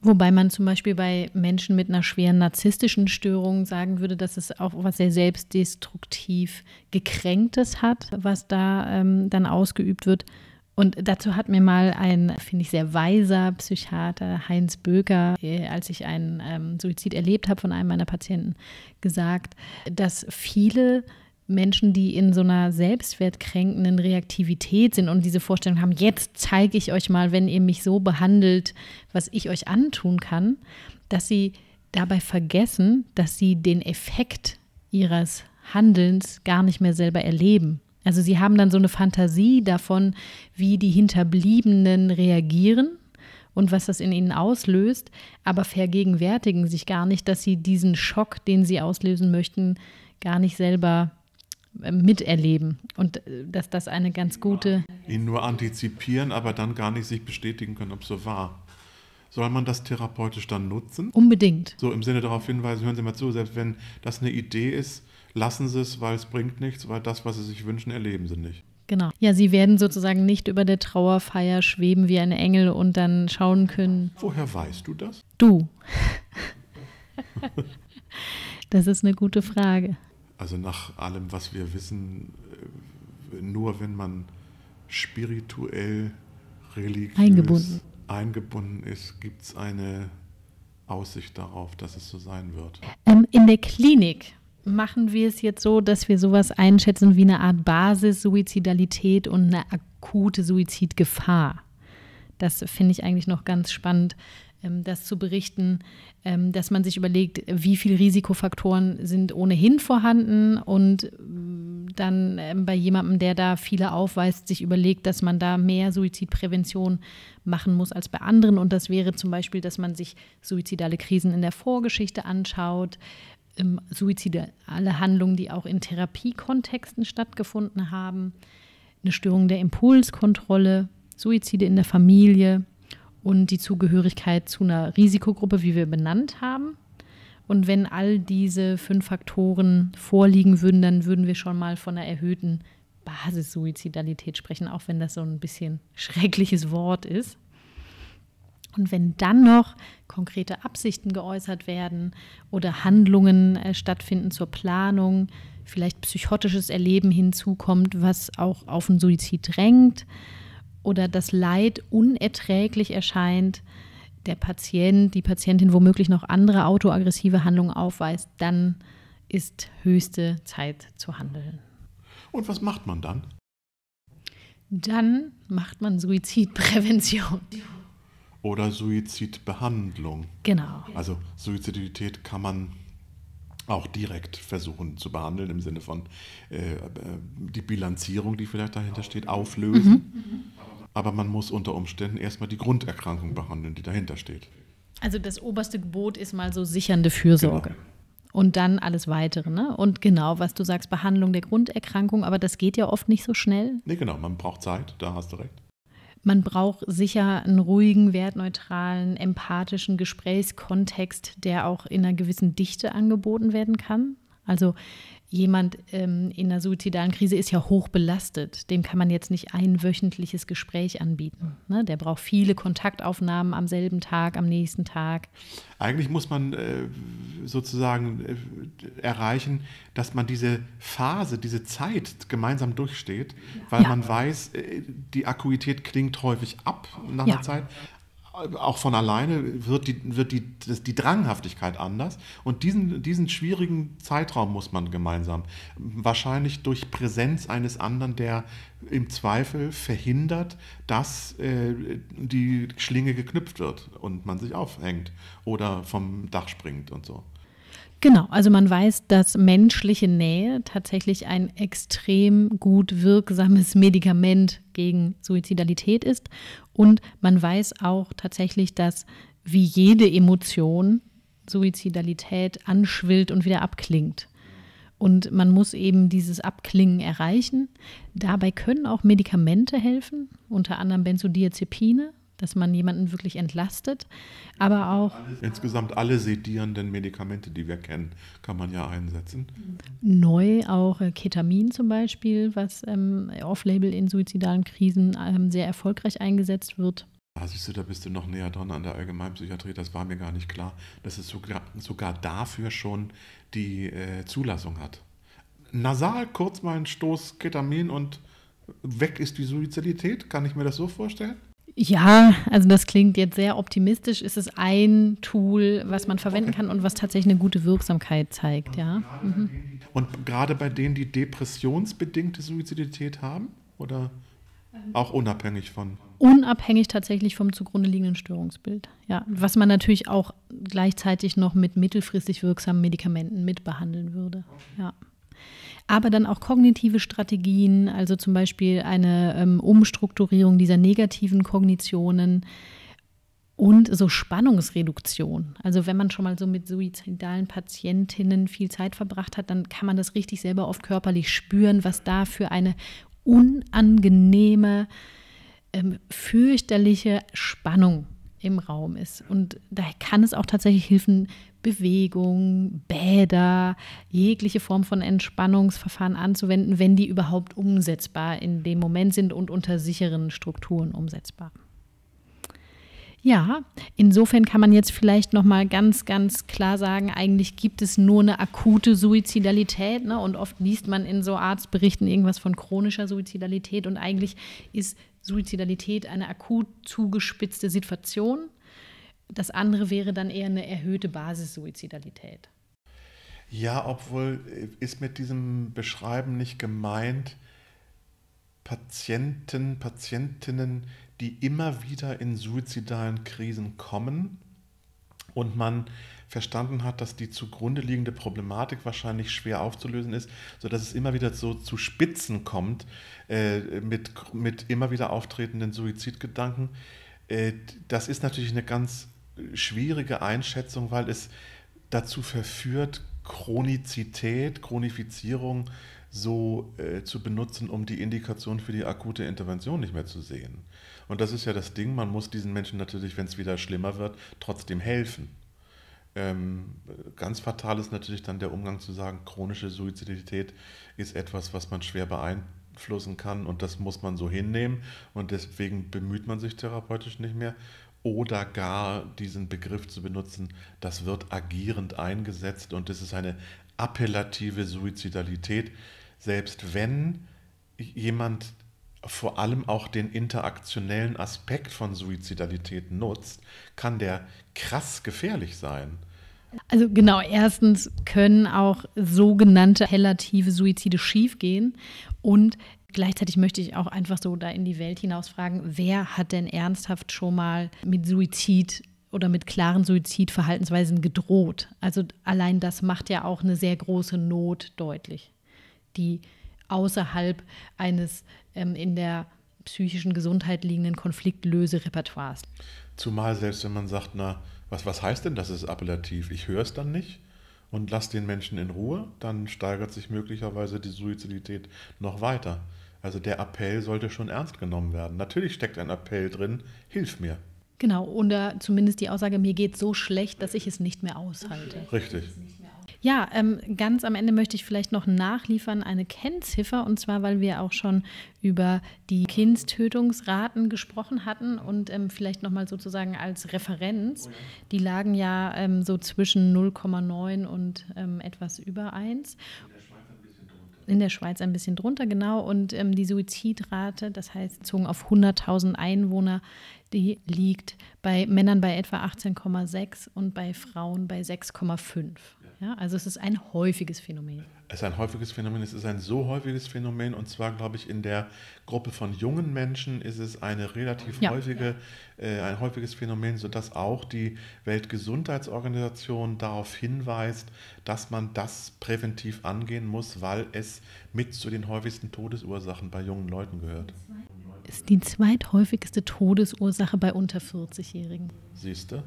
Wobei man zum Beispiel bei Menschen mit einer schweren narzisstischen Störung sagen würde, dass es auch was sehr selbstdestruktiv gekränktes hat, was da ähm, dann ausgeübt wird und dazu hat mir mal ein, finde ich, sehr weiser Psychiater, Heinz Böker, äh, als ich einen ähm, Suizid erlebt habe von einem meiner Patienten, gesagt, dass viele Menschen, die in so einer selbstwertkränkenden Reaktivität sind und diese Vorstellung haben, jetzt zeige ich euch mal, wenn ihr mich so behandelt, was ich euch antun kann, dass sie dabei vergessen, dass sie den Effekt ihres Handelns gar nicht mehr selber erleben. Also sie haben dann so eine Fantasie davon, wie die Hinterbliebenen reagieren und was das in ihnen auslöst, aber vergegenwärtigen sich gar nicht, dass sie diesen Schock, den sie auslösen möchten, gar nicht selber äh, miterleben und äh, dass das eine ganz gute. Ihn nur antizipieren, aber dann gar nicht sich bestätigen können, ob es so war. Soll man das therapeutisch dann nutzen? Unbedingt. So im Sinne darauf hinweisen, hören Sie mal zu, selbst wenn das eine Idee ist, lassen sie es, weil es bringt nichts, weil das, was sie sich wünschen, erleben sie nicht. Genau. Ja, sie werden sozusagen nicht über der Trauerfeier schweben wie ein Engel und dann schauen können. Woher weißt du das? Du. das ist eine gute Frage. Also nach allem, was wir wissen, äh, nur wenn man spirituell, religiös eingebunden, eingebunden ist, gibt es eine Aussicht darauf, dass es so sein wird. Ähm, in der Klinik machen wir es jetzt so, dass wir sowas einschätzen wie eine Art Basis-Suizidalität und eine akute Suizidgefahr. Das finde ich eigentlich noch ganz spannend, ähm, das zu berichten, ähm, dass man sich überlegt, wie viele Risikofaktoren sind ohnehin vorhanden und mm, dann ähm, bei jemandem, der da viele aufweist, sich überlegt, dass man da mehr Suizidprävention machen muss als bei anderen. Und das wäre zum Beispiel, dass man sich suizidale Krisen in der Vorgeschichte anschaut, ähm, suizidale Handlungen, die auch in Therapiekontexten stattgefunden haben, eine Störung der Impulskontrolle, Suizide in der Familie und die Zugehörigkeit zu einer Risikogruppe, wie wir benannt haben. Und wenn all diese fünf Faktoren vorliegen würden, dann würden wir schon mal von einer erhöhten Basissuizidalität sprechen, auch wenn das so ein bisschen schreckliches Wort ist. Und wenn dann noch konkrete Absichten geäußert werden oder Handlungen äh, stattfinden zur Planung, vielleicht psychotisches Erleben hinzukommt, was auch auf den Suizid drängt oder das Leid unerträglich erscheint, der Patient, die Patientin womöglich noch andere autoaggressive Handlungen aufweist, dann ist höchste Zeit zu handeln. Und was macht man dann? Dann macht man Suizidprävention oder Suizidbehandlung. Genau. Also Suizidität kann man auch direkt versuchen zu behandeln, im Sinne von äh, äh, die Bilanzierung, die vielleicht dahinter steht, auflösen. Mhm. Aber man muss unter Umständen erstmal die Grunderkrankung behandeln, die dahinter steht. Also das oberste Gebot ist mal so sichernde Fürsorge. Genau. Und dann alles Weitere. Ne? Und genau, was du sagst, Behandlung der Grunderkrankung, aber das geht ja oft nicht so schnell. Nee, genau, man braucht Zeit, da hast du recht. Man braucht sicher einen ruhigen, wertneutralen, empathischen Gesprächskontext, der auch in einer gewissen Dichte angeboten werden kann. Also jemand ähm, in einer suizidalen Krise ist ja hoch belastet. Dem kann man jetzt nicht ein wöchentliches Gespräch anbieten. Ne? Der braucht viele Kontaktaufnahmen am selben Tag, am nächsten Tag. Eigentlich muss man äh, sozusagen äh, erreichen, dass man diese Phase, diese Zeit gemeinsam durchsteht, weil ja. man weiß, äh, die Akuität klingt häufig ab nach einer Zeit, auch von alleine wird die, wird die, die Dranghaftigkeit anders. Und diesen, diesen schwierigen Zeitraum muss man gemeinsam, wahrscheinlich durch Präsenz eines anderen, der im Zweifel verhindert, dass äh, die Schlinge geknüpft wird und man sich aufhängt oder vom Dach springt und so. Genau, also man weiß, dass menschliche Nähe tatsächlich ein extrem gut wirksames Medikament gegen Suizidalität ist. Und man weiß auch tatsächlich, dass wie jede Emotion Suizidalität anschwillt und wieder abklingt. Und man muss eben dieses Abklingen erreichen. Dabei können auch Medikamente helfen, unter anderem Benzodiazepine, dass man jemanden wirklich entlastet, aber auch. Insgesamt alle sedierenden Medikamente, die wir kennen, kann man ja einsetzen. Neu auch äh, Ketamin zum Beispiel, was ähm, off-label in suizidalen Krisen ähm, sehr erfolgreich eingesetzt wird. Ah, siehst du, da bist du noch näher dran an der Allgemeinpsychiatrie. Das war mir gar nicht klar, dass es sogar, sogar dafür schon die äh, Zulassung hat. Nasal, kurz mal ein Stoß Ketamin und weg ist die Suizidität. Kann ich mir das so vorstellen? Ja, also das klingt jetzt sehr optimistisch. Ist es ein Tool, was man verwenden kann und was tatsächlich eine gute Wirksamkeit zeigt, ja? Mhm. Und gerade bei denen, die depressionsbedingte Suizidität haben oder auch unabhängig von? Unabhängig tatsächlich vom zugrunde liegenden Störungsbild. Ja, was man natürlich auch gleichzeitig noch mit mittelfristig wirksamen Medikamenten mitbehandeln würde. Ja aber dann auch kognitive Strategien, also zum Beispiel eine ähm, Umstrukturierung dieser negativen Kognitionen und so Spannungsreduktion. Also wenn man schon mal so mit suizidalen Patientinnen viel Zeit verbracht hat, dann kann man das richtig selber oft körperlich spüren, was da für eine unangenehme, ähm, fürchterliche Spannung im Raum ist. Und da kann es auch tatsächlich helfen, Bewegung, Bäder, jegliche Form von Entspannungsverfahren anzuwenden, wenn die überhaupt umsetzbar in dem Moment sind und unter sicheren Strukturen umsetzbar. Ja, insofern kann man jetzt vielleicht noch mal ganz, ganz klar sagen: Eigentlich gibt es nur eine akute Suizidalität, ne? Und oft liest man in so Arztberichten irgendwas von chronischer Suizidalität und eigentlich ist Suizidalität eine akut zugespitzte Situation das andere wäre dann eher eine erhöhte Basissuizidalität. Ja, obwohl äh, ist mit diesem Beschreiben nicht gemeint, Patienten, Patientinnen, die immer wieder in suizidalen Krisen kommen und man verstanden hat, dass die zugrunde liegende Problematik wahrscheinlich schwer aufzulösen ist, sodass es immer wieder so zu Spitzen kommt äh, mit, mit immer wieder auftretenden Suizidgedanken. Äh, das ist natürlich eine ganz schwierige Einschätzung, weil es dazu verführt, Chronizität, Chronifizierung so äh, zu benutzen, um die Indikation für die akute Intervention nicht mehr zu sehen. Und das ist ja das Ding, man muss diesen Menschen natürlich, wenn es wieder schlimmer wird, trotzdem helfen. Ähm, ganz fatal ist natürlich dann der Umgang zu sagen, chronische Suizidität ist etwas, was man schwer beeinflussen kann und das muss man so hinnehmen und deswegen bemüht man sich therapeutisch nicht mehr oder gar diesen Begriff zu benutzen, das wird agierend eingesetzt und das ist eine appellative Suizidalität, selbst wenn jemand vor allem auch den interaktionellen Aspekt von Suizidalität nutzt, kann der krass gefährlich sein. Also genau, erstens können auch sogenannte appellative Suizide schiefgehen und gleichzeitig möchte ich auch einfach so da in die Welt hinaus fragen, wer hat denn ernsthaft schon mal mit Suizid oder mit klaren Suizidverhaltensweisen gedroht? Also allein das macht ja auch eine sehr große Not deutlich, die außerhalb eines ähm, in der psychischen Gesundheit liegenden Konfliktlöserepertoires. Zumal selbst wenn man sagt, na, was, was heißt denn das ist appellativ? Ich höre es dann nicht und lasse den Menschen in Ruhe, dann steigert sich möglicherweise die Suizidität noch weiter. Also der Appell sollte schon ernst genommen werden. Natürlich steckt ein Appell drin, hilf mir. Genau, oder zumindest die Aussage, mir geht so schlecht, dass ich es nicht mehr aushalte. Richtig. Ja, ähm, ganz am Ende möchte ich vielleicht noch nachliefern eine Kennziffer und zwar, weil wir auch schon über die Kindstötungsraten gesprochen hatten und ähm, vielleicht nochmal sozusagen als Referenz. Die lagen ja ähm, so zwischen 0,9 und ähm, etwas über 1 in der Schweiz ein bisschen drunter, genau. Und ähm, die Suizidrate, das heißt bezogen auf 100.000 Einwohner, die liegt bei Männern bei etwa 18,6 und bei Frauen bei 6,5. Ja, also es ist ein häufiges Phänomen. Es ist ein häufiges Phänomen, es ist ein so häufiges Phänomen und zwar glaube ich in der Gruppe von jungen Menschen ist es eine relativ ja, häufige, ja. Äh, ein häufiges Phänomen, sodass auch die Weltgesundheitsorganisation darauf hinweist, dass man das präventiv angehen muss, weil es mit zu den häufigsten Todesursachen bei jungen Leuten gehört. Ist die zweithäufigste Todesursache bei unter 40-Jährigen. Siehst du?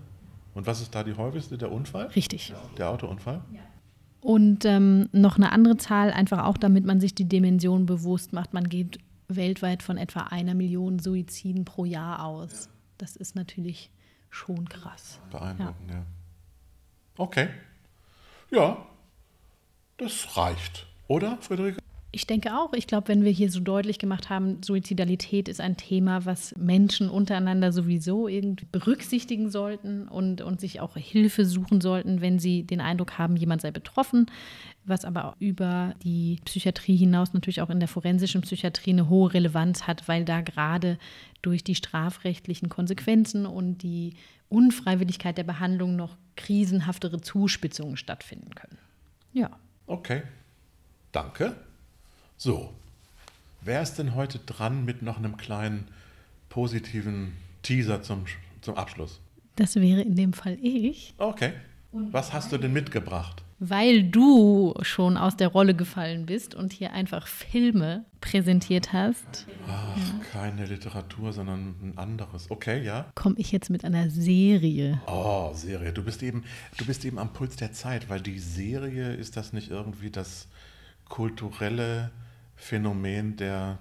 Und was ist da die häufigste? Der Unfall? Richtig. Der Autounfall? Ja. Und ähm, noch eine andere Zahl, einfach auch damit man sich die Dimension bewusst macht. Man geht weltweit von etwa einer Million Suiziden pro Jahr aus. Das ist natürlich schon krass. Beeindruckend, ja. ja. Okay. Ja, das reicht, oder, Friederike? Ich denke auch. Ich glaube, wenn wir hier so deutlich gemacht haben, Suizidalität ist ein Thema, was Menschen untereinander sowieso irgendwie berücksichtigen sollten und, und sich auch Hilfe suchen sollten, wenn sie den Eindruck haben, jemand sei betroffen, was aber auch über die Psychiatrie hinaus natürlich auch in der forensischen Psychiatrie eine hohe Relevanz hat, weil da gerade durch die strafrechtlichen Konsequenzen und die Unfreiwilligkeit der Behandlung noch krisenhaftere Zuspitzungen stattfinden können. Ja. Okay. Danke. So, wer ist denn heute dran mit noch einem kleinen positiven Teaser zum, zum Abschluss? Das wäre in dem Fall ich. Okay. Was hast du denn mitgebracht? Weil du schon aus der Rolle gefallen bist und hier einfach Filme präsentiert hast. Ach, ja. keine Literatur, sondern ein anderes. Okay, ja. Komme ich jetzt mit einer Serie. Oh, Serie. Du bist eben, du bist eben am Puls der Zeit, weil die Serie ist das nicht irgendwie das kulturelle Phänomen der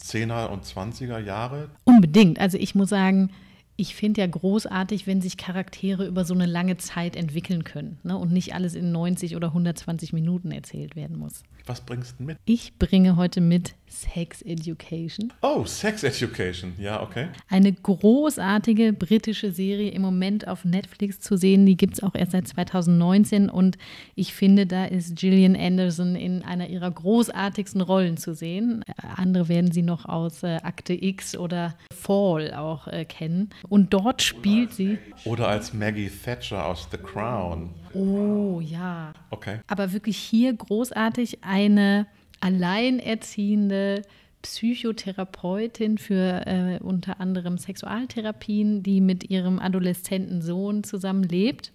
10er und 20er Jahre? Unbedingt. Also ich muss sagen, ich finde ja großartig, wenn sich Charaktere über so eine lange Zeit entwickeln können ne? und nicht alles in 90 oder 120 Minuten erzählt werden muss. Was bringst du mit? Ich bringe heute mit Sex Education. Oh, Sex Education, ja, okay. Eine großartige britische Serie im Moment auf Netflix zu sehen. Die gibt es auch erst seit 2019 und ich finde, da ist Gillian Anderson in einer ihrer großartigsten Rollen zu sehen. Andere werden sie noch aus äh, Akte X oder Fall auch äh, kennen. Und dort spielt oder sie. Oder als Maggie Thatcher aus The Crown. Ja. Oh ja. Okay. Aber wirklich hier großartig eine alleinerziehende Psychotherapeutin für äh, unter anderem Sexualtherapien, die mit ihrem adoleszenten Sohn zusammenlebt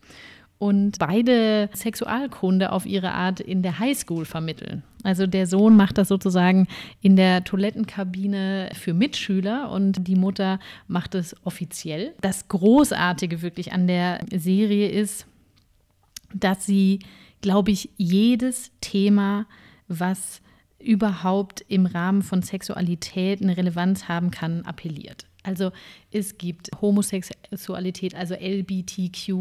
und beide Sexualkunde auf ihre Art in der Highschool vermitteln. Also der Sohn macht das sozusagen in der Toilettenkabine für Mitschüler und die Mutter macht es offiziell. Das Großartige wirklich an der Serie ist, dass sie, glaube ich, jedes Thema, was überhaupt im Rahmen von Sexualität eine Relevanz haben kann, appelliert. Also es gibt Homosexualität, also LBTQ,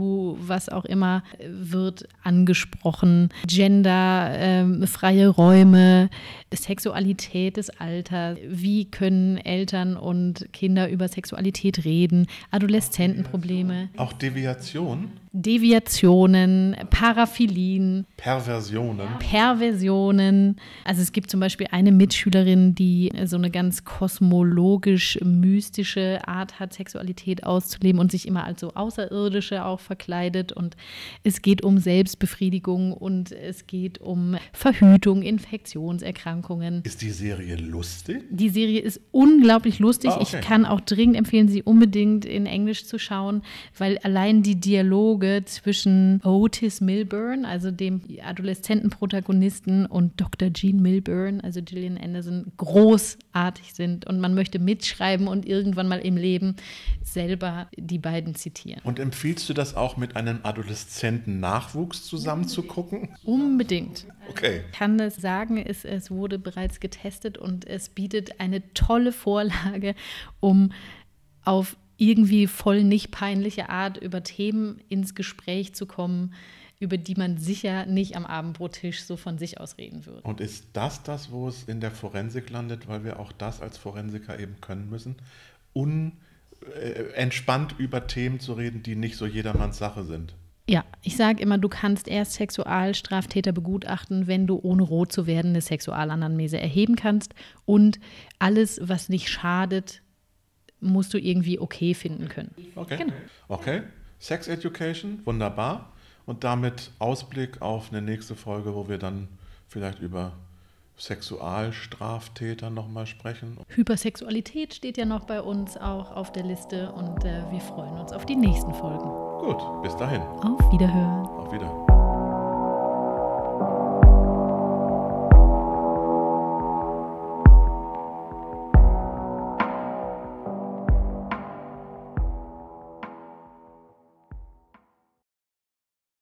was auch immer, wird angesprochen. Gender, ähm, freie Räume, Sexualität des Alters. Wie können Eltern und Kinder über Sexualität reden? Adoleszentenprobleme. Auch Deviation? Deviationen, Paraphilien. Perversionen. Perversionen. Also es gibt zum Beispiel eine Mitschülerin, die so eine ganz kosmologisch-mystische Art hat hat, Sexualität auszuleben und sich immer als so Außerirdische auch verkleidet. Und es geht um Selbstbefriedigung und es geht um Verhütung, Infektionserkrankungen. Ist die Serie lustig? Die Serie ist unglaublich lustig. Ah, okay. Ich kann auch dringend empfehlen, sie unbedingt in Englisch zu schauen, weil allein die Dialoge zwischen Otis Milburn, also dem adoleszenten Protagonisten, und Dr. Gene Milburn, also Gillian Anderson, großartig sind. Und man möchte mitschreiben und irgendwann mal im Leben selber die beiden zitieren. Und empfiehlst du das auch mit einem adoleszenten Nachwuchs zusammen zu gucken? Unbedingt. Okay. Ich kann das sagen, es, es wurde bereits getestet und es bietet eine tolle Vorlage, um auf irgendwie voll nicht peinliche Art über Themen ins Gespräch zu kommen, über die man sicher nicht am Abendbrottisch so von sich aus reden würde. Und ist das das, wo es in der Forensik landet, weil wir auch das als Forensiker eben können müssen? Un äh, entspannt über Themen zu reden, die nicht so jedermanns Sache sind. Ja, ich sage immer, du kannst erst Sexualstraftäter begutachten, wenn du ohne rot zu werden eine Sexualanamnese erheben kannst. Und alles, was nicht schadet, musst du irgendwie okay finden können. Okay. Genau. Okay. Sex Education, wunderbar. Und damit Ausblick auf eine nächste Folge, wo wir dann vielleicht über Sexualstraftätern nochmal sprechen. Hypersexualität steht ja noch bei uns auch auf der Liste und äh, wir freuen uns auf die nächsten Folgen. Gut, bis dahin. Auf Wiederhören. Auf Wiederhören.